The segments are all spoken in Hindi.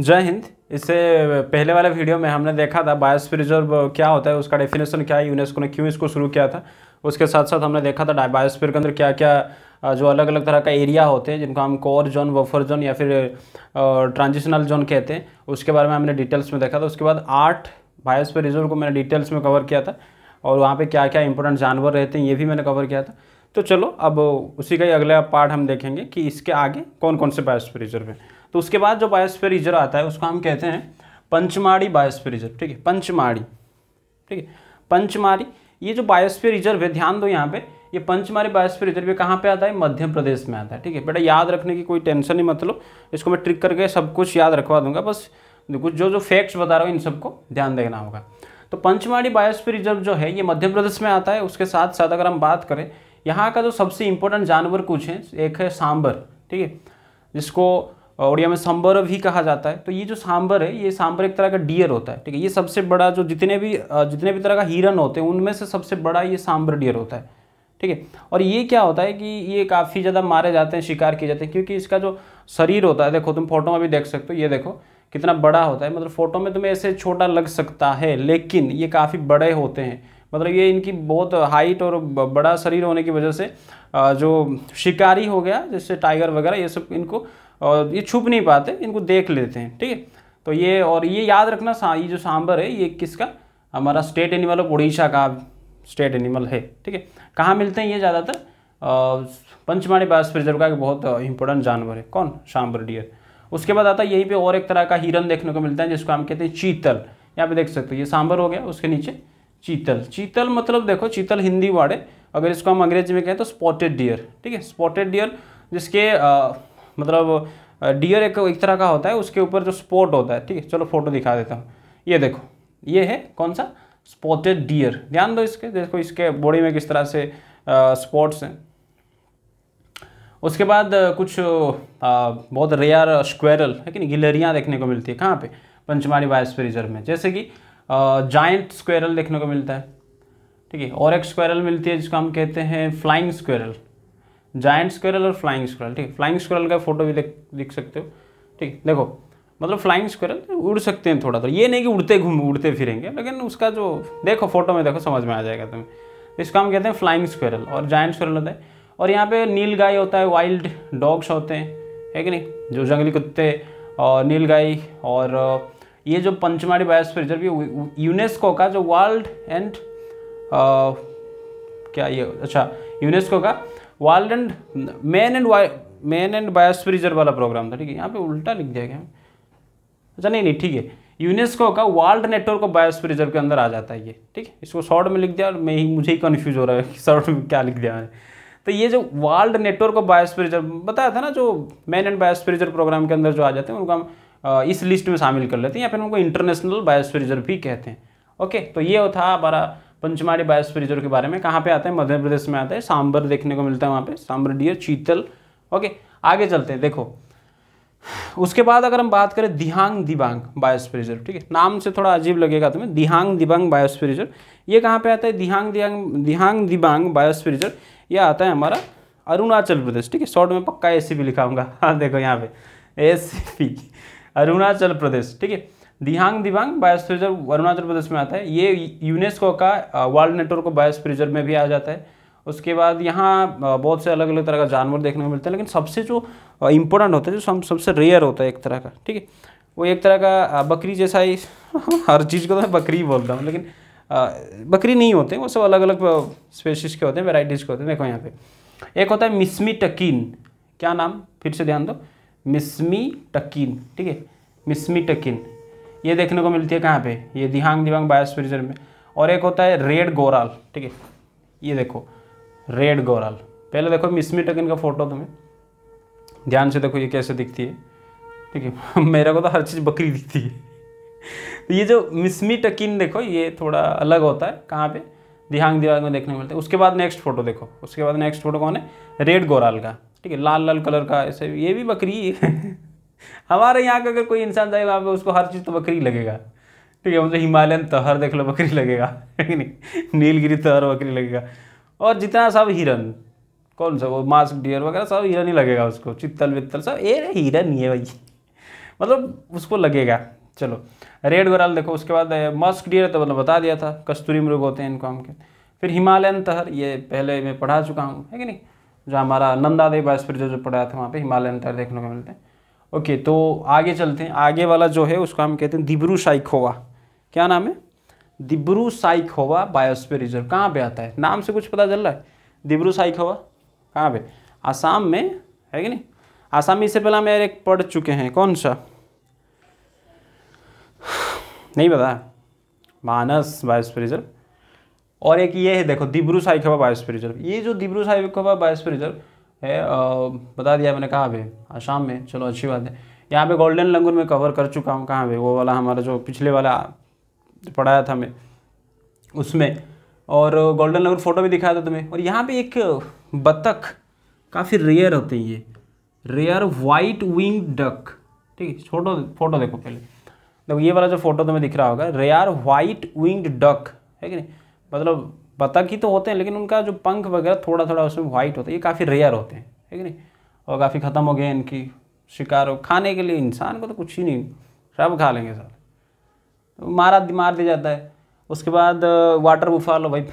जय हिंद इससे पहले वाले वीडियो में हमने देखा था बायोस्फीयर रिजर्व क्या होता है उसका डेफिनेशन क्या है यूनेस्को ने क्यों इसको शुरू किया था उसके साथ साथ हमने देखा था बायोस्फीयर के अंदर क्या क्या जो अलग अलग तरह का एरिया होते हैं जिनको हम कोर जोन वफर जोन या फिर ट्रांजिशनल जोन कहते हैं उसके बारे में हमने डिटेल्स में देखा था उसके बाद आठ बायोस्फीयर रिजर्व को मैंने डिटेल्स में कवर किया था और वहाँ पर क्या क्या इंपॉर्टेंट जानवर रहते हैं ये भी मैंने कवर किया था तो चलो अब उसी का ही अगला पार्ट हम देखेंगे कि इसके आगे कौन कौन से बायोस्फीयर रिजर्व हैं तो उसके बाद जो बायोस्फीयर रिजर्व आता है उसको हम कहते हैं पंचमाड़ी बायोस्फीयर रिजर्व ठीक है पंचमाड़ी ठीक है पंचमाड़ी ये जो बायोस्फीयर रिजर्व है ध्यान दो यहाँ पे ये पंचमारी बायोस्फीयर रिजर्व ये कहाँ पे आता है मध्य प्रदेश में आता है ठीक है बेटा याद रखने की कोई टेंशन नहीं मतलब इसको मैं ट्रिक करके सब कुछ याद रखवा दूंगा बस कुछ जो जो फैक्ट्स बता रहा हूँ इन सबको ध्यान देना होगा तो पंचमाड़ी बायोस्फीयर रिजर्व जो है ये मध्य प्रदेश में आता है उसके साथ साथ अगर हम बात करें यहाँ का जो सबसे इंपॉर्टेंट जानवर कुछ है एक है सांबर ठीक है जिसको उड़िया में सांबर भी कहा जाता है तो ये जो सांबर है ये सांबर एक तरह का डियर होता है ठीक है ये सबसे बड़ा जो जितने भी जितने भी तरह का हिरन होते हैं उनमें से सबसे बड़ा ये सांबर डियर होता है ठीक है और ये क्या होता है कि ये काफ़ी ज़्यादा मारे जाते हैं शिकार किए जाते हैं क्योंकि इसका जो शरीर होता है देखो तुम फोटो में भी देख सकते हो ये देखो कितना बड़ा होता है मतलब फ़ोटो में तुम्हें ऐसे छोटा लग सकता है लेकिन ये काफ़ी बड़े होते हैं मतलब ये इनकी बहुत हाइट और बड़ा शरीर होने की वजह से जो शिकारी हो गया जैसे टाइगर वगैरह ये सब इनको और ये छुप नहीं पाते इनको देख लेते हैं ठीक है तो ये और ये याद रखना सा ये जो सांबर है ये किसका हमारा स्टेट एनिमल ऑफ उड़ीसा का स्टेट एनिमल है ठीक है कहाँ मिलते हैं ये ज़्यादातर पंचमाणी बास प्रिजर्व का एक बहुत इंपॉर्टेंट जानवर है कौन सांबर डियर उसके बाद आता है यहीं पे और एक तरह का हिरन देखने को मिलता है जिसको हम कहते हैं चीतल यहाँ पे देख सकते हो ये सांबर हो गया उसके नीचे चीतल चीतल मतलब देखो चीतल हिंदी वर्ड है अगर इसको हम अंग्रेजी में कहें तो स्पॉटेड डियर ठीक है स्पॉटेड डियर जिसके आ, मतलब डियर एक एक तरह का होता है उसके ऊपर जो स्पॉट होता है ठीक है चलो फोटो दिखा देता हूँ ये देखो ये है कौन सा स्पॉटेड डियर ध्यान दो इसके देखो इसके बॉडी में किस तरह से स्पॉट्स हैं उसके बाद कुछ आ, बहुत रेयर स्क्वेरल है कि नहीं गिलेरियाँ देखने को मिलती है कहाँ पे पंचमारी बायोस्फीयर रिजर्व में जैसे कि जाइंट स्क्वेरल देखने को मिलता है ठीक है और एक स्क्वेरल मिलती है जिसको हम कहते हैं फ्लाइंग स्क्वेरल जायंट स्क्वेरल और फ्लाइंग स्क्वेरल ठीक फ्लाइंग स्क्वेरल का फोटो भी देख सकते हो ठीक देखो मतलब फ्लाइंग स्क्वेरल उड़ सकते हैं थोड़ा थोड़ा ये नहीं कि उड़ते घूम उड़ते फिरेंगे लेकिन उसका जो देखो फोटो में देखो समझ में आ जाएगा तुम्हें इसका हम कहते हैं फ्लाइंग स्क्वेरल और जाइंट स्क्वेरल होता है और यहाँ पे नील गाय होता है वाइल्ड डॉग्स होते हैं है कि नहीं जो जंगली कुत्ते और नील गाय और ये जो पंचमाड़ी बायोस्फीयर रिजर्व यूनेस्को का जो वर्ल्ड एंड क्या ये अच्छा यूनेस्को का wild and man and man and biosphere reserve वाला प्रोग्राम था ठीक है यहाँ पे उल्टा लिख दिया गया अच्छा नहीं नहीं ठीक है यूनेस्को का world network of biosphere reserve के अंदर आ जाता है ये ठीक है इसको शॉर्ट में लिख दिया और मैं ही मुझे ही कन्फ्यूज हो रहा है कि शॉर्ट में क्या लिख दिया मैंने तो ये जो world network of biosphere reserve बताया था ना जो man and biosphere reserve programme के अंदर जो आ जाते हैं उनको हम इस लिस्ट में शामिल कर लेते हैं या फिर उनको इंटरनेशनल बायोस्फीयर रिजर्व भी कहते हैं ओके तो ये था हमारा पंचमारी बायोस्फीयर रिजर्व के बारे में कहाँ पे आता है मध्य प्रदेश में आता है सांबर देखने को मिलता है वहाँ पे सांबर डियर चीतल ओके आगे चलते हैं देखो उसके बाद अगर हम बात करें दिहांग दिबांग बायोस्फीयर रिजर्व ठीक है नाम से थोड़ा अजीब लगेगा तुम्हें दिहांग दिबांग बायोस्फीयर रिजर्व ये कहाँ पे आता है दिहांग दिहांग दिहांग दिबांग बायोस्फीयर रिजर्व ये आता है हमारा अरुणाचल प्रदेश ठीक है शॉर्ट में पक्का ए सी लिखाऊंगा हाँ देखो यहाँ पे ए अरुणाचल प्रदेश ठीक है दिहांग दिवांग बायोस प्रिजर्व अरुणाचल प्रदेश में आता है ये यूनेस्को का वर्ल्ड नेटवर्क बायोस प्रिजर्व में भी आ जाता है उसके बाद यहाँ बहुत से अलग अलग तरह का जानवर देखने को मिलता है लेकिन सबसे जो इम्पोर्टेंट होता है जो सब सबसे रेयर होता है एक तरह का ठीक है वो एक तरह का बकरी जैसा ही हर चीज़ को तो मैं बकरी बोलता हूँ लेकिन बकरी नहीं होते वो सब अलग अलग स्पेसिस के होते हैं वेराइटीज़ के होते हैं देखो यहाँ पे एक होता है मिसमी टकीन क्या नाम फिर से ध्यान दो मिसमी टकीन ठीक है मिसमी टकीन ये देखने को मिलती है कहाँ पे ये दिहांग दिवांग बायोस्फ रिजर्व में और एक होता है रेड गोराल ठीक है ये देखो रेड गोराल पहले देखो मिसमी टकिन का फ़ोटो तुम्हें ध्यान से देखो ये कैसे दिखती है ठीक है मेरे को तो हर चीज़ बकरी दिखती है तो ये जो मिसमी टकिन देखो ये थोड़ा अलग होता है कहाँ पे दिहांग दिवांग में देखने को मिलता है उसके बाद नेक्स्ट फोटो देखो उसके बाद नेक्स्ट फोटो कौन है रेड गोराल का ठीक है लाल लाल कलर का ऐसे ये भी बकरी हमारे यहाँ का अगर कोई इंसान जाएगा वहाँ पर उसको हर चीज़ तो बकरी लगेगा ठीक है मतलब हिमालयन तहर देख लो बकरी लगेगा नहीं नीलगिरी तहर बकरी लगेगा और जितना सब हिरन कौन सा वो मास्क डियर वगैरह सब हिरन ही लगेगा उसको चित्तल वित्तल सब ए हिरन ही है भाई मतलब उसको लगेगा चलो रेड गोराल देखो उसके बाद मस्क डियर तो मतलब बता दिया था कस्तूरी मृग होते हैं इनको हम के फिर हिमालयन तहर ये पहले मैं पढ़ा चुका हूँ है कि नहीं जो हमारा नंदा देव पर जो जो पढ़ाया था वहाँ पे हिमालयन तहर देखने को मिलते हैं ओके तो आगे चलते हैं आगे वाला जो है उसको हम कहते हैं दिब्रू साइकोवा क्या नाम है दिब्रू साइकोवा बायोस्फीयर रिजर्व कहाँ पे आता है नाम से कुछ पता चल रहा है दिब्रू साइकोवा कहाँ पे आसाम में है कि नहीं आसाम में इससे पहले हम यार एक पढ़ चुके हैं कौन सा नहीं पता मानस बायोस्फीयर रिजर्व और एक ये है देखो दिब्रू साइकोवा बायोस्फीयर रिजर्व ये जो दिब्रू साइकोवा बायोस्फीयर रिजर्व है बता दिया मैंने कहाँ पे आसाम हाँ, में चलो अच्छी बात है यहाँ पे गोल्डन लंगूर में कवर कर चुका हूँ कहाँ पे वो वाला हमारा जो पिछले वाला पढ़ाया था मैं उसमें और गोल्डन लंगूर फ़ोटो भी दिखाया था तुम्हें और यहाँ पे एक बतख काफ़ी रेयर होते हैं ये रेयर वाइट विंग डक ठीक है छोटो फोटो देखो पहले देखो ये वाला जो फोटो तुम्हें दिख रहा होगा रेयर वाइट विंग्ड डक है कि नहीं मतलब पतक ही तो होते हैं लेकिन उनका जो पंख वगैरह थोड़ा थोड़ा उसमें वाइट होता है ये काफ़ी रेयर होते हैं ठीक है नहीं और काफ़ी ख़त्म हो गए इनकी शिकार हो खाने के लिए इंसान को तो कुछ ही नहीं सब खा लेंगे सर तो मारा मार दिया जाता है उसके बाद वाटर uh, बुफालो भाई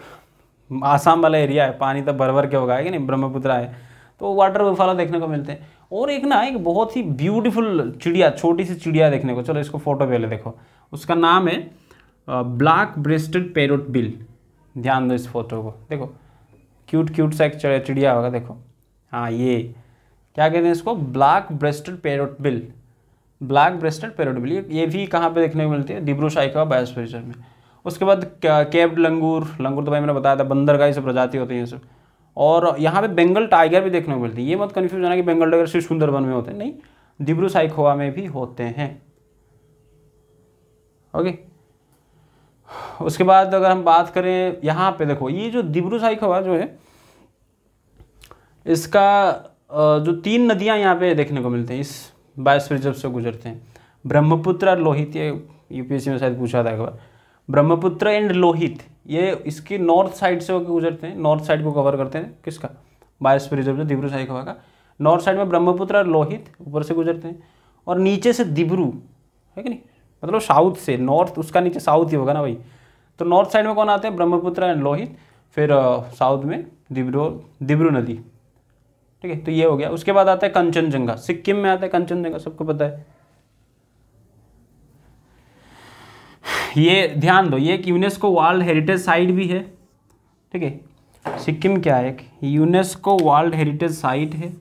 आसाम वाला एरिया है पानी तो भर भर के होगा है कि नहीं ब्रह्मपुत्र है तो वाटर बुफालो देखने को मिलते हैं और एक ना एक बहुत ही ब्यूटीफुल चिड़िया छोटी सी चिड़िया देखने को चलो इसको फोटो पहले देखो उसका नाम है ब्लैक ब्रेस्टेड पेरोट बिल ध्यान दो इस फोटो को देखो क्यूट क्यूट सा एक चिड़िया होगा देखो हाँ ये क्या कहते हैं इसको black breasted parrotbill black breasted parrotbill ये भी कहाँ पे देखने को मिलती है डिब्रू साइका बायोस्फीयर में उसके बाद कैप्ड लंगूर लंगूर तो भाई मैंने बताया था बंदर का ये सब प्रजाति होती है ये सब और यहाँ पे बंगल टाइगर भी देखने को मिलती है ये मत कन्फ्यूज होना कि बंगल टाइगर सिर्फ सुंदरबन में होते हैं नहीं डिब्रू साइखोवा में भी होते हैं ओके उसके बाद अगर हम बात करें यहाँ पे देखो ये जो दिब्रू साइखवा जो है इसका जो तीन नदियाँ यहाँ पे देखने को मिलते हैं इस बाईस रिजर्व से गुजरते हैं ब्रह्मपुत्र और लोहित ये यूपीएससी में शायद पूछा था एक बार ब्रह्मपुत्र एंड लोहित ये इसके नॉर्थ साइड से होकर गुजरते हैं नॉर्थ साइड को कवर करते हैं किसका बायस रिजर्व जो दिब्रू साई साइखवा का नॉर्थ साइड में ब्रह्मपुत्र और लोहित ऊपर से गुजरते हैं और नीचे से दिब्रू है कि नहीं मतलब साउथ से नॉर्थ उसका नीचे साउथ ही होगा ना भाई तो नॉर्थ साइड में कौन आते हैं ब्रह्मपुत्र एंड लोहित फिर साउथ में दिब्रो दिब्रू नदी ठीक है तो ये हो गया उसके बाद आता है कंचनजंगा सिक्किम में आता है कंचनजंगा सबको पता है ये ध्यान दो ये एक यूनेस्को वर्ल्ड हेरिटेज साइट भी है ठीक है सिक्किम क्या है एक यूनेस्को वर्ल्ड हेरिटेज साइट है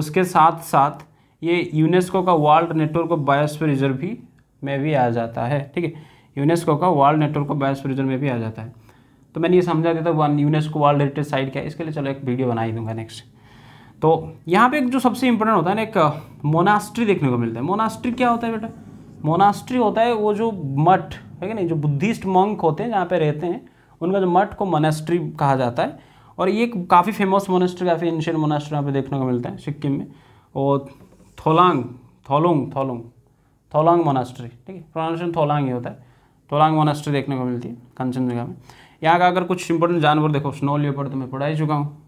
उसके साथ साथ ये यूनेस्को का world network of biosphere reserve भी में भी आ जाता है ठीक है यूनेस्को का वर्ल्ड नेटवर्क ऑफ बायोस्फीयर में भी आ जाता है तो मैंने ये समझा दिया था one UNESCO world heritage site क्या है इसके लिए चलो एक वीडियो बना ही दूंगा नेक्स्ट तो यहाँ पे एक जो सबसे इंपॉर्टेंट होता है ना एक मोनास्ट्री uh, देखने को मिलता है मोनास्ट्री क्या होता है बेटा मोनास्ट्री होता है वो जो मठ है कि नहीं जो बुद्धिस्ट मंक होते हैं जहाँ पे रहते हैं उनका जो मठ को मोनास्ट्री कहा जाता है और ये काफ़ी फेमस मोनास्ट्री काफ़ी एंशियन मोनास्ट्री यहाँ पे देखने को मिलता है सिक्किम में और थोलांग थोलोंग थोलोंग थोलांग मोनास्ट्री ठीक है प्रोनाउंसिएशन थोलांग ही होता है थोलांग मोनास्ट्री देखने को मिलती है कंचनजंगा में यहाँ का अगर कुछ इंपॉर्टेंट जानवर देखो स्नो लियोपर्ड तो मैं पढ़ा ही चुका हूँ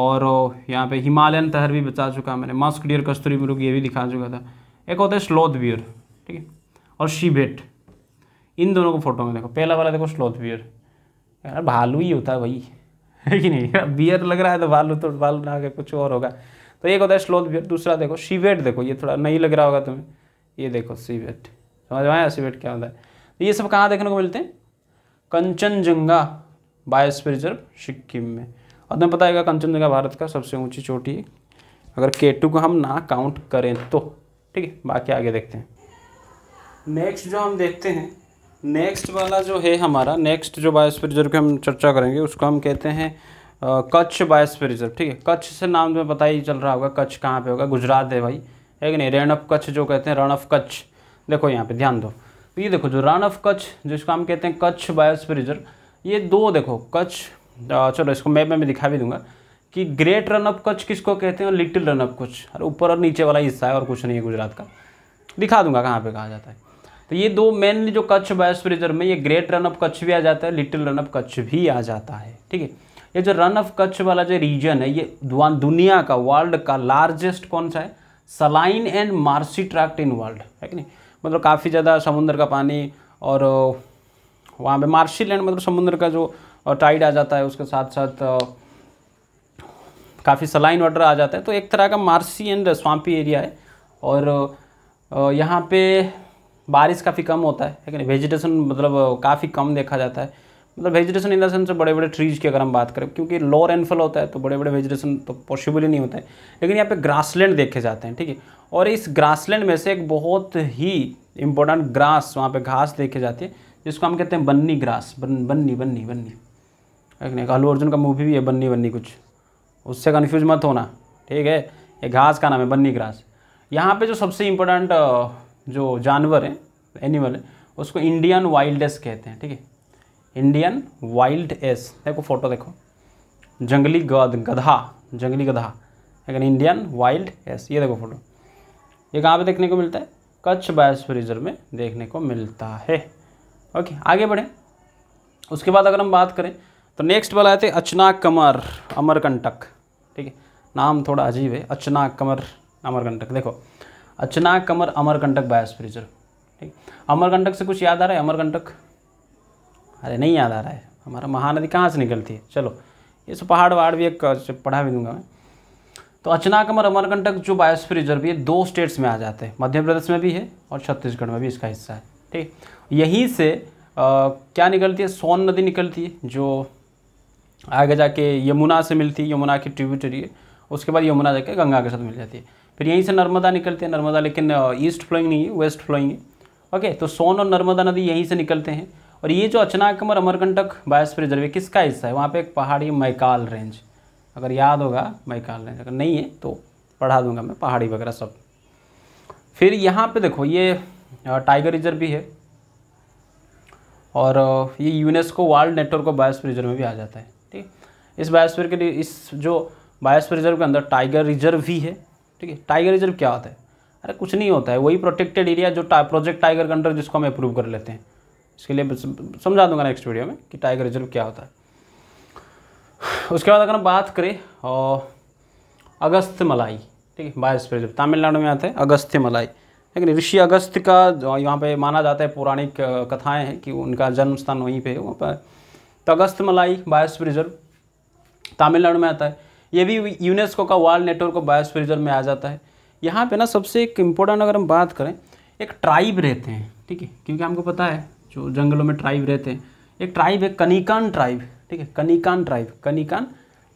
और यहाँ पे हिमालयन तहर भी बचा चुका मैंने मस्क डियर कस्तूरी मुरुग ये भी दिखा चुका था एक होता है स्लोथ बियर ठीक है और शीबेट इन दोनों को फोटो में देखो पहला वाला देखो स्लोथ बियर यार भालू ही होता है वही है कि नहीं बियर लग रहा है तो भालू तो भालू ना कुछ और होगा तो एक होता है स्लोथ बियर दूसरा देखो शीबेट देखो ये थोड़ा नहीं लग रहा होगा तुम्हें ये देखो सीवेट समझ में आया सीवेट क्या होता है तो ये सब कहाँ देखने को मिलते हैं कंचनजंगा बायोस्फीयर रिजर्व सिक्किम में और तुम्हें पता है कंचनजंगा भारत का सबसे ऊंची चोटी है अगर के को हम ना काउंट करें तो ठीक है बाकी आगे देखते हैं नेक्स्ट जो हम देखते हैं नेक्स्ट वाला जो है हमारा नेक्स्ट जो बायोस्फीयर रिजर्व की हम चर्चा करेंगे उसको हम कहते हैं कच्छ बायोस्फीयर रिजर्व ठीक है कच्छ से नाम तुम्हें पता ही चल रहा होगा कच्छ कहाँ पे होगा गुजरात है भाई है कि नहीं रेन ऑफ कच्छ जो कहते हैं रण ऑफ कच्छ देखो यहाँ पे ध्यान दो तो ये देखो जो रण ऑफ कच्छ जिसको हम कहते हैं कच्छ बायोस्फीयर रिजर्व ये दो देखो कच्छ चलो इसको मैप में दिखा भी दूंगा कि ग्रेट रन ऑफ कच्छ किसको कहते हैं और लिटिल रन ऑफ कच्छ और ऊपर और नीचे वाला हिस्सा है और कुछ नहीं है गुजरात का दिखा दूंगा कहाँ पर कहा जाता है तो ये दो मेनली जो कच्छ बायोस्फीयर रिजर्व में ये ग्रेट रन ऑफ कच्छ भी आ जाता है लिटिल रन ऑफ कच्छ भी आ जाता है ठीक है ये जो रन ऑफ कच्छ वाला जो रीजन है ये दुनिया का वर्ल्ड का लार्जेस्ट कौन सा है saline and marshy tract world है कि नहीं मतलब काफ़ी ज़्यादा समुद्र का पानी और वहाँ पे मार्शी लैंड मतलब समुद्र का जो टाइड आ जाता है उसके साथ साथ काफ़ी सलाइन वाटर आ जाता है तो एक तरह का मार्सी एंड स्वाम्पी एरिया है और यहाँ पे बारिश काफ़ी कम होता है लेकिन वेजिटेशन मतलब काफ़ी कम देखा जाता है मतलब वेजिटेशन इन द सेंस बड़े बड़े ट्रीज की अगर हम बात करें क्योंकि लो रेनफॉल होता है तो बड़े बड़े वेजिटेशन तो पॉसिबल ही नहीं होता है लेकिन यहाँ पे ग्रासलैंड देखे जाते हैं ठीक है और इस ग्रासलैंड में से एक बहुत ही इम्पोर्टेंट ग्रास वहाँ पे घास देखे जाती है जिसको हम कहते हैं बन्नी ग्रास बन बन्नी बन्नी बन्नी अल्लू अर्जुन का मूवी भी है बन्नी बन्नी कुछ उससे कन्फ्यूज मत होना ठीक है ये घास का नाम है बन्नी ग्रास यहाँ पर जो सबसे इम्पोर्टेंट जो जानवर है एनिमल है उसको इंडियन वाइल्डेस्ट कहते हैं ठीक है इंडियन वाइल्ड एस देखो फोटो देखो जंगली गद गधा जंगली गधा लेकिन इंडियन वाइल्ड एस ये देखो फोटो ये कहाँ पे देखने को मिलता है कच्छ बायोस्फीयर रिजर्व में देखने को मिलता है ओके आगे बढ़ें उसके बाद अगर हम बात करें तो नेक्स्ट वाला आते अचना कमर अमरकंटक ठीक है नाम थोड़ा अजीब है अचना कमर अमरकंटक देखो Achanakmar Amarkantak biosphere reserve ठीक अमरकंटक से कुछ याद आ रहा है अमरकंटक अरे नहीं याद आ रहा है हमारा महानदी कहाँ से निकलती है चलो ये सब पहाड़ वहाड़ भी एक पढ़ा भी दूंगा मैं तो अचनाकम और अमरकंटक जो बायोस्फीयर रिजर्व ये दो स्टेट्स में आ जाते हैं मध्य प्रदेश में भी है और छत्तीसगढ़ में भी इसका हिस्सा है ठीक यहीं से आ, क्या निकलती है सोन नदी निकलती है जो आगे जाके यमुना से मिलती है यमुना की ट्रिब्यूटरी है उसके बाद यमुना जाके गंगा के साथ मिल जाती है फिर यहीं से नर्मदा निकलती है नर्मदा लेकिन ईस्ट फ्लोइंग नहीं है वेस्ट फ्लोइंग है ओके तो सोन और नर्मदा नदी यहीं से निकलते हैं और ये जो अचनाकम और अमरकंटक बायस रिजर्व है किसका हिस्सा है वहाँ पे एक पहाड़ी मैकाल रेंज अगर याद होगा मैकाल रेंज अगर नहीं है तो पढ़ा दूंगा मैं पहाड़ी वगैरह सब फिर यहाँ पे देखो ये टाइगर रिजर्व भी है और ये UNESCO world network of biosphere reserve में भी आ जाता है ठीक इस बायोस्फीयर के लिए इस जो बायोस्फीयर रिजर्व के अंदर टाइगर रिजर्व भी है ठीक है टाइगर रिजर्व क्या होता है अरे कुछ नहीं होता है वही प्रोटेक्टेड एरिया जो प्रोजेक्ट टाइगर के अंडर जिसको हम अप्रूव कर लेते हैं इसके लिए समझा दूंगा नेक्स्ट वीडियो में कि टाइगर रिजर्व क्या होता है उसके बाद अगर हम बात करें और अगस्त मलाई ठीक है बाईस रिजर्व तमिलनाडु में आते हैं अगस्त मलाई लेकिन ऋषि अगस्त का यहाँ पे माना जाता है पौराणिक कथाएं हैं कि उनका जन्म स्थान वहीं पे वहाँ पर तो अगस्त मलाई बायस रिजर्व तमिलनाडु में आता है ये भी यूनेस्को का world network of biosphere reserve में आ जाता है यहाँ पे ना सबसे एक इम्पोर्टेंट अगर हम बात करें एक ट्राइब रहते हैं ठीक है क्योंकि हमको पता है जो जंगलों में ट्राइब रहते हैं एक ट्राइब है कनिकान ट्राइब ठीक है कनिकान ट्राइब कनिकान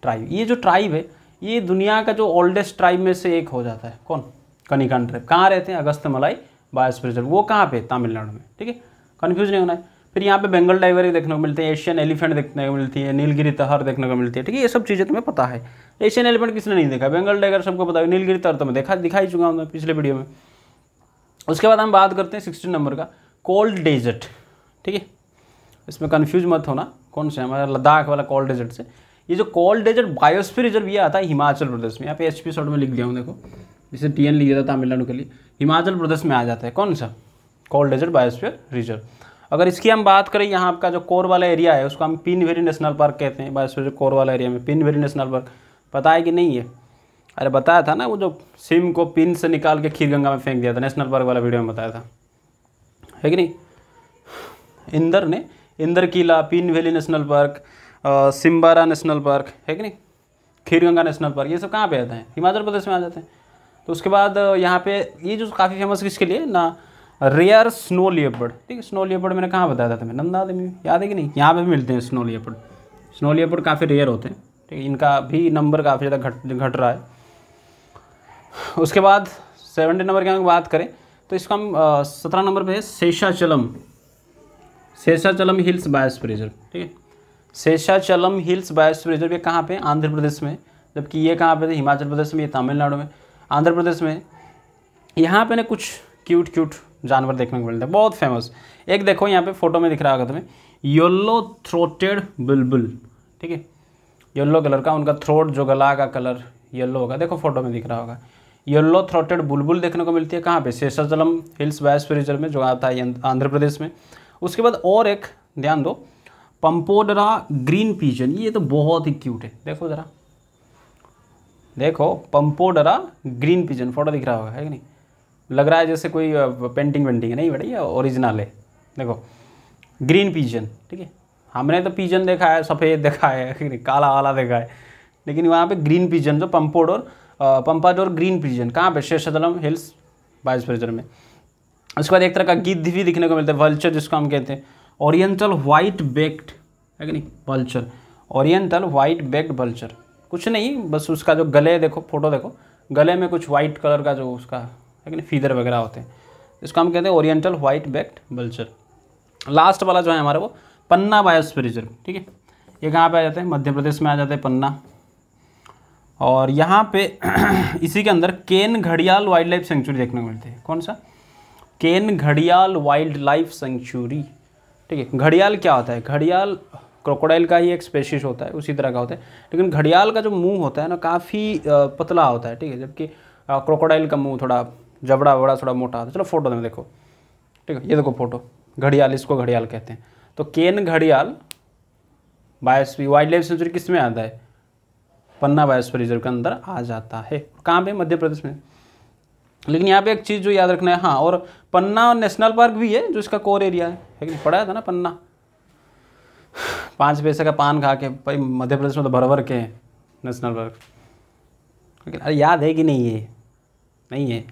ट्राइब ये जो ट्राइब है ये दुनिया का जो ओल्डेस्ट ट्राइब में से एक हो जाता है कौन कनिकान ट्राइब कहाँ रहते हैं अगस्त मलाई बायस वो कहाँ पे तमिलनाडु में ठीक है कन्फ्यूज नहीं होना है फिर यहाँ पे बंगल डाइवर देखने को मिलते हैं एशियन एलिफेंट देखने को मिलती है नीलगिरी तहर देखने को मिलती है ठीक है ये सब चीज़ें तुम्हें पता है एशियन एलिफेंट किसने नहीं देखा बंगल डाइवर सबको पता है नीलगिरी तहर तो मैं देखा दिखा ही चुका हूँ पिछले वीडियो में उसके बाद हम बात करते हैं सिक्सटीन नंबर का कोल्ड डेजर्ट ठीक है इसमें कन्फ्यूज मत होना कौन सा हमारा लद्दाख वाला कॉल डेजर्ट से ये जो कॉल डेजर्ट बायोस्फीयर रिजर्व ये आता है हिमाचल प्रदेश में यहाँ पे एच पी में लिख दिया हूँ देखो जिसे टी एन लिख था तमिलनाडु के लिए हिमाचल प्रदेश में आ जाता है कौन सा कॉल डेजर्ट बायोस्फीयर रिजर्व अगर इसकी हम बात करें यहाँ आपका जो कोर वाला एरिया है उसको हम पिन वेरी नेशनल पार्क कहते हैं बायोस्फीयर कोर वाला एरिया में पिन वेरी नेशनल पार्क पता है कि नहीं है अरे बताया था ना वो जो सिम को पिन से निकाल के खीर गंगा में फेंक दिया था नेशनल पार्क वाला वीडियो में बताया था है कि नहीं इंदर ने Inderkilla Pin valley national park सिम्बारा नेशनल पार्क है कि नहीं खीर गंगा नेशनल पार्क ये सब कहाँ पे आते हैं हिमाचल प्रदेश में आ जाते हैं तो उसके बाद यहाँ पे ये जो काफ़ी फेमस किसके लिए ना रेयर स्नो लियपर्ड ठीक है स्नो लियपर्ड मैंने कहाँ बताया था तुम्हें नंदा देवी याद है कि नहीं यहाँ पे भी मिलते हैं स्नो लियपर्ड स्नो लियपर्ड काफ़ी रेयर होते हैं ठीक है इनका भी नंबर काफ़ी ज़्यादा घट घट रहा है उसके बाद सेवेंटी नंबर की हम बात करें तो इसका हम सत्रह नंबर पर है Seshachalam Seshachalam hills biosphere reserve ठीक है शेषाचलम हिल्स बायोस्प रिजर्व ये कहाँ पे आंध्र प्रदेश में जबकि ये कहाँ पे थे हिमाचल प्रदेश में ये तमिलनाडु में आंध्र प्रदेश में यहाँ पे ना कुछ क्यूट क्यूट जानवर देखने को मिलते हैं बहुत फेमस एक देखो यहाँ पे फोटो में दिख रहा होगा तुम्हें येल्लो थ्रोटेड बुलबुल ठीक है येल्लो कलर का उनका थ्रोट जो गला का कलर येल्लो होगा देखो फोटो में दिख रहा होगा येल्लो थ्रोटेड बुलबुल देखने को मिलती है कहाँ पे शेषाचलम हिल्स बायोस्फीयर रिजर्व में जो आता है आंध्र प्रदेश में उसके बाद और एक ध्यान दो पंपोडरा ग्रीन पीजन ये तो बहुत ही क्यूट है देखो ज़रा देखो पंपोडरा ग्रीन पिजन फोटो दिख रहा होगा है कि नहीं लग रहा है जैसे कोई पेंटिंग वेंटिंग है नहीं बढ़िया ओरिजिनल है देखो ग्रीन पिजन ठीक है हमने तो पिजन देखा है सफ़ेद देखा है काला वाला देखा है लेकिन वहाँ पे ग्रीन पिजन जो पंपोडोर पंपाडोर ग्रीन पिजन कहाँ पे शेषदलम हिल्स बाइस में उसके बाद एक तरह का गिद्ध भी दिखने को मिलता है वल्चर जिसको हम कहते हैं ओरिएंटल वाइट बेक्ड है कि नहीं vulture oriental white backed vulture कुछ नहीं बस उसका जो गले देखो फोटो देखो गले में कुछ वाइट कलर का जो उसका है कि नहीं फीदर वगैरह होते हैं इसको हम कहते हैं oriental white backed vulture last वाला जो है हमारा वो पन्ना बायोस्फीयर रिजर्व ठीक है ये कहाँ पर आ जाते हैं मध्य प्रदेश में आ जाते हैं पन्ना और यहाँ पे इसी के अंदर केन घड़ियाल वाइल्ड लाइफ सेंचुरी देखने को मिलती है कौन सा केन घड़ियाल वाइल्ड लाइफ सेंचुरी ठीक है घड़ियाल क्या होता है घड़ियाल क्रोकोडाइल का ही एक स्पेशिस होता है उसी तरह का होता है लेकिन घड़ियाल का जो मुंह होता है ना काफ़ी पतला होता है ठीक है जबकि क्रोकोडाइल का मुंह थोड़ा जबड़ा वबड़ा थोड़ा मोटा होता है चलो फोटो में देखो ठीक है ये देखो फोटो घड़ियाल इसको घड़ियाल कहते हैं तो केन घड़ियाल बायोस्फी वाइल्ड लाइफ सेंचुरी किस में आता है पन्ना बायोस्फी रिजर्व के अंदर आ जाता है कहाँ पर मध्य प्रदेश में लेकिन यहाँ पे एक चीज़ जो याद रखना है हाँ और पन्ना नेशनल पार्क भी है जो इसका कोर एरिया है लेकिन कि नहीं पढ़ाया था तो ना पन्ना पाँच पैसे का पान खा के भाई मध्य प्रदेश में तो भर भर के हैं नेशनल पार्क लेकिन अरे याद है कि नहीं ये नहीं है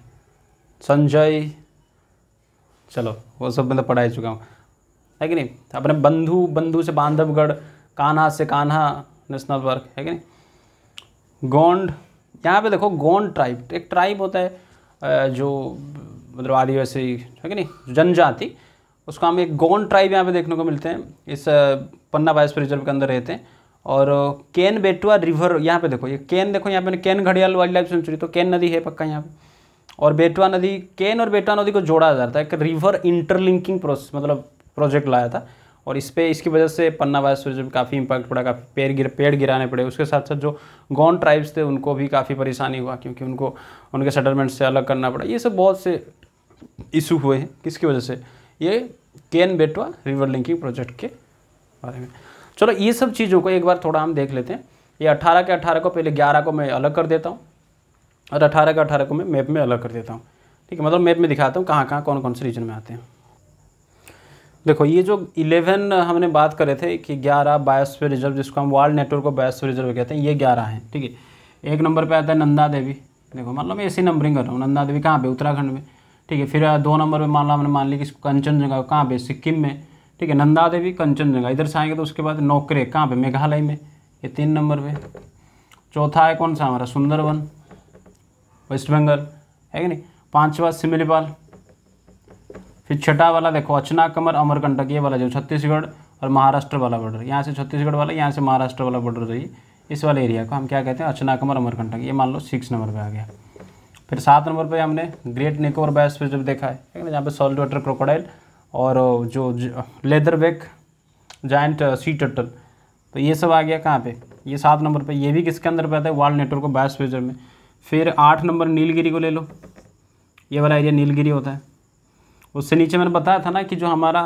संजय चलो वो सब मैं तो पढ़ा ही चुका हूँ है कि नहीं अपने बंधु बंधु से बांधवगढ़ कान्हा से कान्हा नेशनल पार्क है कि नहीं गोंड यहाँ पे देखो गोंड ट्राइब एक ट्राइब होता है जो मतलब आदिवासी है कि नहीं जनजाति उसका हम एक गोन ट्राइब यहाँ पे देखने को मिलते हैं इस पन्ना बायस रिजर्व के अंदर रहते हैं और केन बेटुआ रिवर यहाँ पे देखो ये केन देखो यहाँ पे केन घड़ियाल वाइल्ड लाइफ सेंचुरी तो केन नदी है पक्का यहाँ पे और बेटवा नदी केन और बेटवा नदी को जोड़ा जाता है एक रिवर इंटरलिंकिंग प्रोसेस मतलब प्रोजेक्ट लाया था और इस पर इसकी वजह से पन्ना पन्नावास टूरिज्म काफ़ी इम्पैक्ट पड़ा काफ़ी पेड़ गिर पेड़ गिराने पड़े उसके साथ साथ जो गॉन ट्राइब्स थे उनको भी काफ़ी परेशानी हुआ क्योंकि उनको उनके सेटलमेंट से अलग करना पड़ा ये सब बहुत से इशू हुए हैं किसकी वजह से ये केन बेटवा रिवर लिंकिंग प्रोजेक्ट के बारे में चलो ये सब चीज़ों को एक बार थोड़ा हम देख लेते हैं ये अट्ठारह के अट्ठारह को पहले ग्यारह को मैं अलग कर देता हूँ और अट्ठारह के अट्ठारह को मैं मैप में अलग कर देता हूँ ठीक है मतलब मैप में दिखाता हूँ कहाँ कहाँ कौन कौन से रीजन में आते हैं देखो ये जो 11 हमने बात करे थे कि 11 बायोस्फीयर रिजर्व जिसको हम वर्ल्ड नेटवर्क को बायोस्फीयर रिजर्व कहते हैं ये 11 हैं ठीक है एक नंबर पे आता है नंदा देवी देखो मान मतलब लो मैं ऐसी नंबरिंग कर रहा हूँ नंदा देवी कहाँ पे उत्तराखंड में ठीक है फिर दो नंबर पे मान लो हमने मान ली कि कंचनजंगा कहाँ पे सिक्किम में ठीक है नंदा देवी कंचनजंगा इधर से आएंगे तो उसके बाद नौकरे कहाँ पर मेघालय में ये तीन नंबर पर चौथा है कौन सा हमारा सुंदरवन वेस्ट बंगाल है कि नहीं पाँचवा सिमलीपाल फिर छठा वाला देखो अचना कमर अमरकंटक ये वाला जो छत्तीसगढ़ और महाराष्ट्र वाला बॉर्डर यहाँ से छत्तीसगढ़ वाला यहाँ से महाराष्ट्र वाला बॉर्डर रही इस वाले एरिया को हम क्या कहते हैं अचना कमर अमरकंटक ये मान लो सिक्स नंबर पर आ गया फिर सात नंबर पर हमने ग्रेट निकोबर बैस पर जब देखा है ठीक है जहाँ पर सॉल्ट वाटर क्रोकोडाइल और जो leatherback giant sea turtle तो ये सब आ गया कहाँ पे ये सात नंबर पे ये भी किसके अंदर पे आता है वर्ल्ड नेटवर्क ऑफ बायोस्फीयर में फिर आठ नंबर नीलगिरी को ले लो ये वाला एरिया नीलगिरी होता है उससे नीचे मैंने बताया था ना कि जो हमारा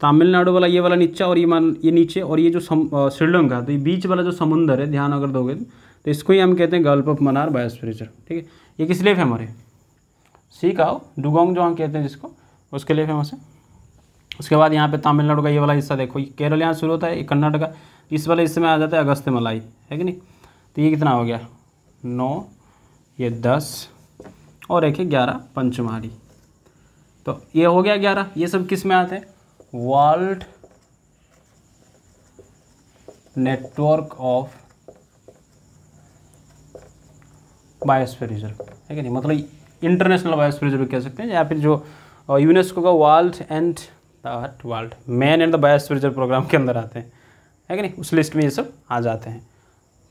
तमिलनाडु वाला ये वाला नीचा और ये मान ये नीचे और ये जो श्रीलंका तो ये बीच वाला जो समुंदर है ध्यान अगर दोगे तो इसको ही हम कहते हैं गल्फ ऑफ मनार बायोस्पिरेचर ठीक है ये किस लिए फेमर है हो डुगोंग जो हम कहते हैं जिसको उसके लिए फेमस है उसके बाद यहाँ पे तमिलनाडु का ये वाला हिस्सा देखो ये केरल यहाँ शुरू होता है कर्नाटका इस वाले हिस्से में आ जाता है अगस्त मलाई है कि नहीं तो ये कितना हो गया नौ ये दस और एक है ग्यारह पंचमारी तो ये हो गया ग्यारह ये सब किस में आते हैं world network of biosphere reserve है कि नहीं मतलब इंटरनेशनल बायोस्फेयर रिजर्व कह सकते हैं या फिर जो यूनेस्को का वर्ल्ड एंड दर्ट world man and the biosphere reserve programme के अंदर आते हैं है कि नहीं उस लिस्ट में ये सब आ जाते हैं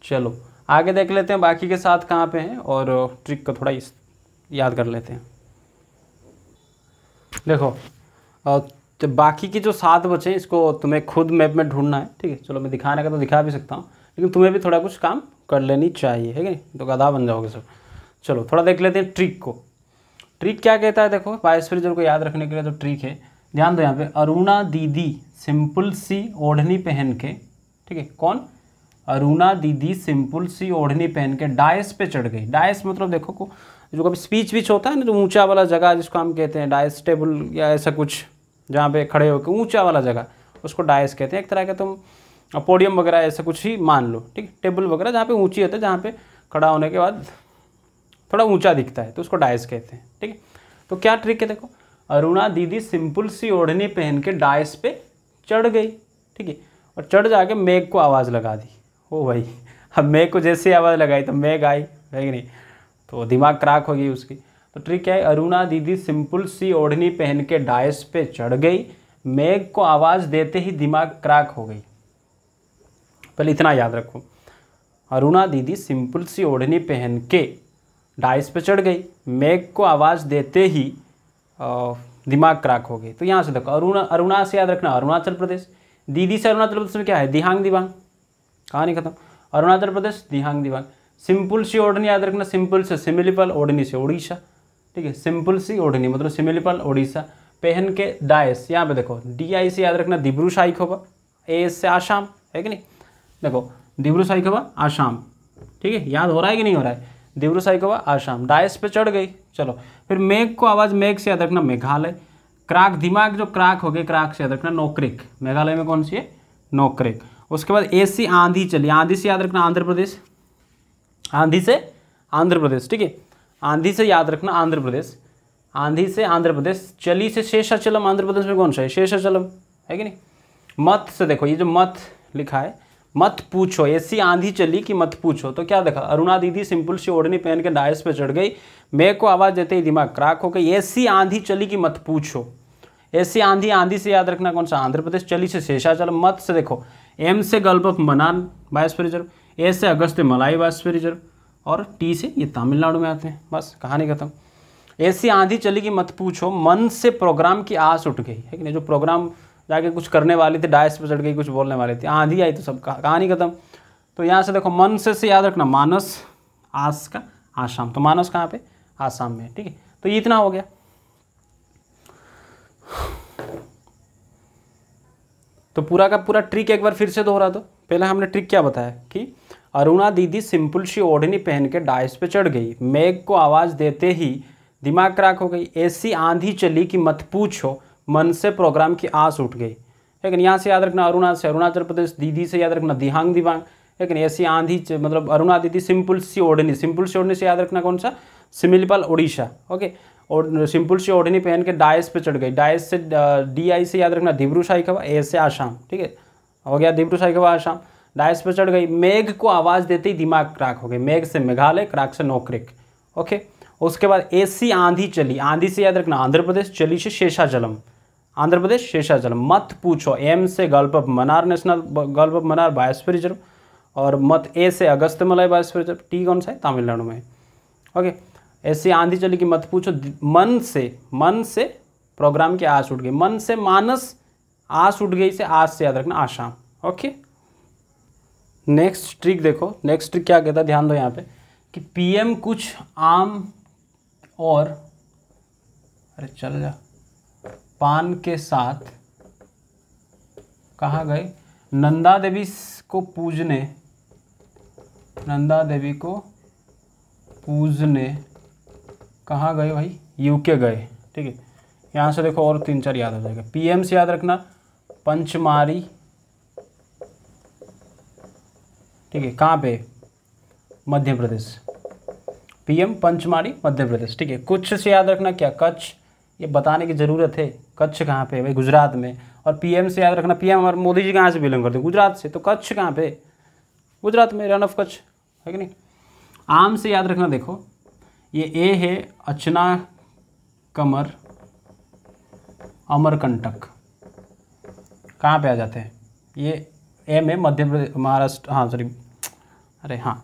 चलो आगे देख लेते हैं बाकी के साथ कहाँ पे हैं और ट्रिक को थोड़ा याद कर लेते हैं देखो तो बाकी के जो सात बचे हैं इसको तुम्हें खुद मैप में ढूंढना है ठीक है चलो मैं दिखाने का तो दिखा भी सकता हूँ लेकिन तुम्हें भी थोड़ा कुछ काम कर लेनी चाहिए है कि नहीं तो गधा बन जाओगे सब चलो थोड़ा देख लेते हैं ट्रिक को ट्रिक क्या कहता है देखो बायोस्फीयर को याद रखने के लिए जो तो ट्रिक है ध्यान दो यहाँ पे अरुणा दीदी सिंपल सी ओढ़नी पहन के ठीक है कौन अरुणा दीदी सिंपल सी ओढ़नी पहन के डायस पे चढ़ गई डायस मतलब देखो को जो कभी स्पीच विच होता है ना जो ऊंचा वाला जगह जिसको हम कहते हैं डाइस टेबल या ऐसा कुछ जहाँ पे खड़े होकर ऊंचा वाला जगह उसको डाइस कहते हैं एक तरह का तुम पोडियम वगैरह ऐसा कुछ ही मान लो ठीक टेबल वगैरह जहाँ पे ऊंची होता है जहाँ पे खड़ा होने के बाद थोड़ा ऊंचा दिखता है तो उसको डाइस कहते हैं ठीक है तो क्या ट्रिक है देखो अरुणा दीदी सिंपल सी ओढ़नी पहन के डाइस पे चढ़ गई ठीक है और चढ़ जाके मेघ को आवाज़ लगा दी ओ भाई अब मेघ को जैसे आवाज़ लगाई तो मेघ आई है कि नहीं तो दिमाग क्राक होगी उसकी तो ट्रिक क्या है अरुणा दीदी सिंपल सी ओढ़नी पहन के डाइस पे चढ़ गई मेघ को आवाज़ देते ही दिमाग क्राक हो गई पहले इतना याद रखो अरुणा दीदी सिंपल सी ओढ़नी पहन के डाइस पे चढ़ गई मेघ को आवाज़ देते ही दिमाग क्राक हो गई तो यहाँ से देखो अरुणा अरुणा से याद रखना अरुणाचल प्रदेश दीदी से अरुणाचल प्रदेश में क्या है दिहांग दिवांग कहानी खत्म अरुणाचल प्रदेश दिहांग दिवांग सिंपल सी ओढ़नी याद रखना सिंपल से सिमिलिपल ओढ़नी से उड़ीसा ठीक है सिंपल सी ओढ़नी मतलब सिमिलिपल ओडिशा पहन के डायस यहाँ पे देखो डी आई से याद रखना दिब्रू शाइक होगा ए एस से आशाम है कि नहीं देखो दिब्रू शाइक होगा आशाम ठीक है याद हो रहा है कि नहीं हो रहा है दिब्रू खोबा आशाम डायस पे चढ़ गई चलो फिर मेघ को आवाज़ मेघ से याद रखना मेघालय क्राक दिमाग जो क्राक हो गया क्राक से याद रखना नौकरिक मेघालय में कौन सी है नौकरिक उसके बाद ए सी आंधी चली आंधी से याद रखना आंध्र प्रदेश आंधी से आंध्र प्रदेश ठीक है आंधी से याद रखना आंध्र प्रदेश आंधी से आंध्र प्रदेश चली से शेषाचलम आंध्र प्रदेश में कौन सा है शेषाचलम है कि नहीं मत से देखो ये जो मत लिखा है मत पूछो ऐसी आंधी चली कि मत पूछो तो क्या देखा अरुणा दीदी सिंपल सी ओढ़नी पहन के डायस पे चढ़ गई मे को आवाज़ देते ही दिमाग क्राक हो गई ऐसी आंधी चली कि मत पूछो ऐसी आंधी आंधी से याद रखना कौन सा आंध्र प्रदेश चली से शेषाचलम मत से देखो एम से गल्फ ऑफ मनान बायस रिजर्व ए से अगस्त मलाई वाष्पीय रिजर्व और टी से ये तमिलनाडु में आते हैं बस कहानी खत्म ऐसी आंधी चली कि मत पूछो मन से प्रोग्राम की आस उठ गई है कि नहीं जो प्रोग्राम जाके कुछ करने वाले थे डायस पर चढ़ गई कुछ बोलने वाले थे आंधी आई तो सब कहानी खत्म तो यहाँ से देखो मन से से याद रखना मानस आस का आसाम तो मानस कहाँ पे आसाम में ठीक है तो ये इतना हो गया तो पूरा का पूरा ट्रिक एक बार फिर से दोहरा दो पहले हमने ट्रिक क्या बताया कि अरुणा दीदी सिंपल सी ओढ़नी पहन के डाइस पे चढ़ गई मैग को आवाज़ देते ही दिमाग क्रैक हो गई ऐसी आंधी चली कि मत पूछो मन से प्रोग्राम की आस उठ गई लेकिन यहाँ से याद रखना अरुणा से अरुणाचल प्रदेश दीदी से याद रखना दिहांग दिवांग लेकिन ऐसी आंधी मतलब अरुणा दीदी सिंपल सी ओढ़नी सिंपल सी ओढ़नी से याद रखना कौन सा सिमिलपल ओडिशा ओके और सिंपल सी ओढ़नी पहन के डायस पे चढ़ गई डायस से डी आई से याद रखना धिब्रू साई खबा ए से आशाम ठीक है हो गया धिब्रू साई खबा आशाम डाइस पर चढ़ गई मेघ को आवाज़ देते ही दिमाग क्रैक हो गए मेघ से मेघालय क्रैक से नौकरिक ओके उसके बाद एसी आंधी चली आंधी से याद रखना आंध्र प्रदेश चली से शेषाजलम आंध्र प्रदेश शेषाजलम मत पूछो एम से gulf of Mannar national gulf of Mannar biosphere reserve और मत ए से अगस्त मलाई बायोस्फीयर रिजर्व टी कौन सा है तमिलनाडु में ओके ऐसी आंधी चली कि मत पूछो मन से मन से प्रोग्राम की आस उठ गई मन से मानस आस उठ गई से आस से याद रखना आशा ओके नेक्स्ट ट्रिक देखो नेक्स्ट ट्रिक क्या कहता है ध्यान दो यहाँ पे कि पीएम कुछ आम और अरे चल जा पान के साथ कहाँ गए नंदा देवी को पूजने नंदा देवी को पूजने कहाँ गए भाई यूके गए ठीक है यहाँ से देखो और तीन चार याद हो जाएगा पीएम से याद रखना पंचमारी ठीक है कहाँ पे मध्य प्रदेश पीएम पंचमाड़ी मध्य प्रदेश ठीक है कुछ से याद रखना क्या कच्छ ये बताने की ज़रूरत है कच्छ कहाँ पे भाई गुजरात में और पीएम से याद रखना पीएम हमारे मोदी जी कहाँ से बिलोंग करते हैं गुजरात से तो कच्छ कहाँ पे गुजरात में रन ऑफ कच्छ है कि नहीं आम से याद रखना देखो ये ए है अचना कमर अमरकंटक कहाँ पे आ जाते हैं ये एम है मध्य प्रदेश महाराष्ट्र हाँ सॉरी अरे हाँ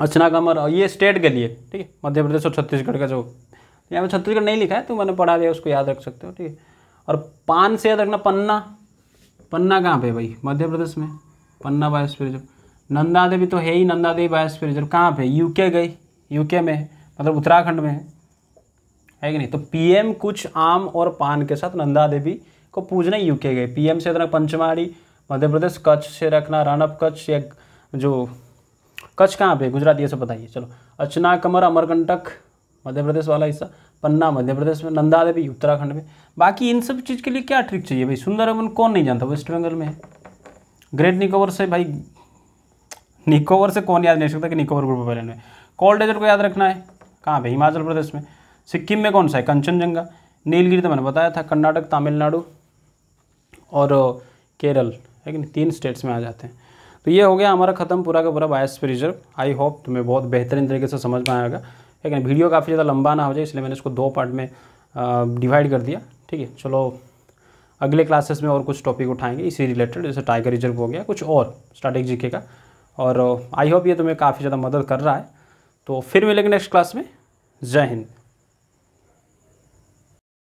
अर्चना कमर ये स्टेट के लिए ठीक है मध्य प्रदेश और छत्तीसगढ़ का जो यहाँ पर छत्तीसगढ़ नहीं लिखा है तो मैंने पढ़ा दिया उसको याद रख सकते हो ठीक है और पान से याद रखना पन्ना पन्ना कहाँ पे भाई मध्य प्रदेश में पन्ना बायस रिजर्व नंदा देवी तो है ही नंदा देवी फिर जब कहाँ पे यूके गई यूके में है मतलब उत्तराखंड में है है कि नहीं तो पीएम कुछ आम और पान के साथ नंदा देवी को पूजने यूके गए पीएम से इतना पंचमाड़ी मध्य प्रदेश कच्छ से रखना रन कच्छ या जो कच्छ कहाँ पे गुजरात ये सब बताइए चलो अचना कमर अमरकंटक मध्य प्रदेश वाला हिस्सा पन्ना मध्य प्रदेश में नंदा देवी उत्तराखंड में बाकी इन सब चीज़ के लिए क्या ट्रिक चाहिए भाई सुंदरबन कौन नहीं जानता वेस्ट बंगाल में ग्रेट निकोबर से भाई निकोवर से कौन याद नहीं सकता कि निकोबर ग्रुप ऑफ आइलैंड में कोल्ड डेजर्ट को याद रखना है कहाँ पे हिमाचल प्रदेश में सिक्किम में कौन सा है कंचनजंगा नीलगिरी तो मैंने बताया था कर्नाटक तमिलनाडु और केरल है कि नहीं तीन स्टेट्स में आ जाते हैं तो ये हो गया हमारा ख़त्म पूरा का पूरा बायस रिजर्व आई होप तुम्हें बहुत बेहतरीन तरीके से समझ में आएगा ठीक है वीडियो काफ़ी ज़्यादा लंबा ना हो जाए इसलिए मैंने इसको दो पार्ट में डिवाइड कर दिया ठीक है चलो अगले क्लासेस में और कुछ टॉपिक उठाएंगे इसी रिलेटेड जैसे टाइगर रिजर्व हो गया कुछ और स्ट्रैटेजी जीके का और आई होप ये तुम्हें काफ़ी ज़्यादा मदद कर रहा है तो फिर मिलेंगे नेक्स्ट क्लास में जय हिंद